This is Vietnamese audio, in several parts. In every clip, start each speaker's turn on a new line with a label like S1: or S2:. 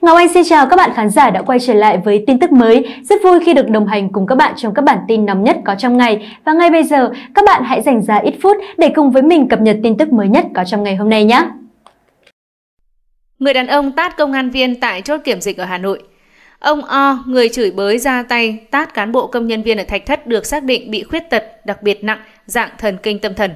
S1: Ngọc Anh xin chào các bạn khán giả đã quay trở lại với tin tức mới. Rất vui khi được đồng hành cùng các bạn trong các bản tin nóng nhất có trong ngày. Và ngay bây giờ, các bạn hãy dành ra ít phút để cùng với mình cập nhật tin tức mới nhất có trong ngày hôm nay nhé.
S2: Người đàn ông tát công an viên tại chốt kiểm dịch ở Hà Nội. Ông O, người chửi bới ra tay tát cán bộ công nhân viên ở Thạch Thất được xác định bị khuyết tật đặc biệt nặng, dạng thần kinh tâm thần.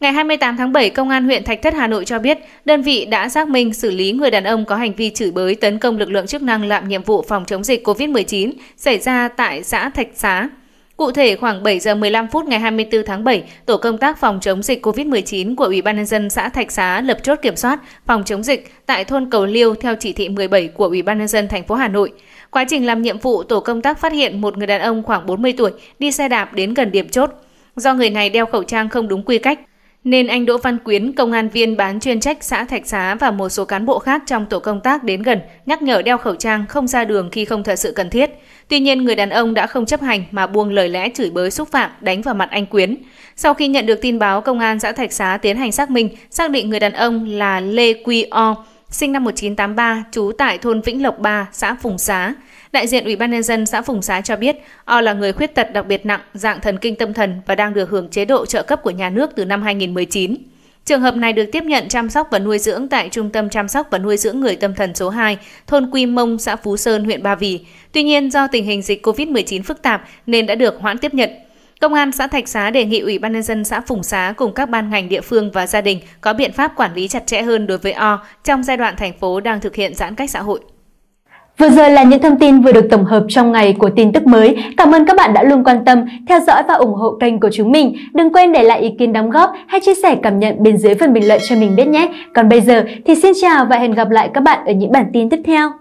S2: Ngày 28 tháng 7, Công an huyện Thạch Thất Hà Nội cho biết, đơn vị đã xác minh xử lý người đàn ông có hành vi chửi bới tấn công lực lượng chức năng làm nhiệm vụ phòng chống dịch COVID-19 xảy ra tại xã Thạch Xá. Cụ thể khoảng 7 giờ 15 phút ngày 24 tháng 7, tổ công tác phòng chống dịch COVID-19 của Ủy ban nhân dân xã Thạch Xá lập chốt kiểm soát phòng chống dịch tại thôn Cầu Liêu theo chỉ thị 17 của Ủy ban nhân dân thành phố Hà Nội. Quá trình làm nhiệm vụ, tổ công tác phát hiện một người đàn ông khoảng 40 tuổi đi xe đạp đến gần điểm chốt. Do người này đeo khẩu trang không đúng quy cách, nên anh Đỗ Văn Quyến, công an viên bán chuyên trách xã Thạch Xá và một số cán bộ khác trong tổ công tác đến gần, nhắc nhở đeo khẩu trang không ra đường khi không thật sự cần thiết. Tuy nhiên, người đàn ông đã không chấp hành mà buông lời lẽ chửi bới xúc phạm đánh vào mặt anh Quyến. Sau khi nhận được tin báo, công an xã Thạch Xá tiến hành xác minh, xác định người đàn ông là Lê Quy O, sinh năm 1983, trú tại thôn Vĩnh Lộc 3, xã Phùng Xá. Đại diện Ủy ban nhân dân xã Phùng Xá cho biết, O là người khuyết tật đặc biệt nặng, dạng thần kinh tâm thần và đang được hưởng chế độ trợ cấp của nhà nước từ năm 2019. Trường hợp này được tiếp nhận chăm sóc và nuôi dưỡng tại Trung tâm chăm sóc và nuôi dưỡng người tâm thần số 2, thôn Quy Mông, xã Phú Sơn, huyện Ba Vì. Tuy nhiên, do tình hình dịch COVID-19 phức tạp nên đã được hoãn tiếp nhận. Công an xã Thạch Xá đề nghị Ủy ban nhân dân xã Phùng Xá cùng các ban ngành địa phương và gia đình có biện pháp quản lý chặt chẽ hơn đối với O trong giai đoạn thành phố đang thực hiện giãn cách xã hội.
S1: Vừa rồi là những thông tin vừa được tổng hợp trong ngày của tin tức mới. Cảm ơn các bạn đã luôn quan tâm, theo dõi và ủng hộ kênh của chúng mình. Đừng quên để lại ý kiến đóng góp hay chia sẻ cảm nhận bên dưới phần bình luận cho mình biết nhé. Còn bây giờ thì xin chào và hẹn gặp lại các bạn ở những bản tin tiếp theo.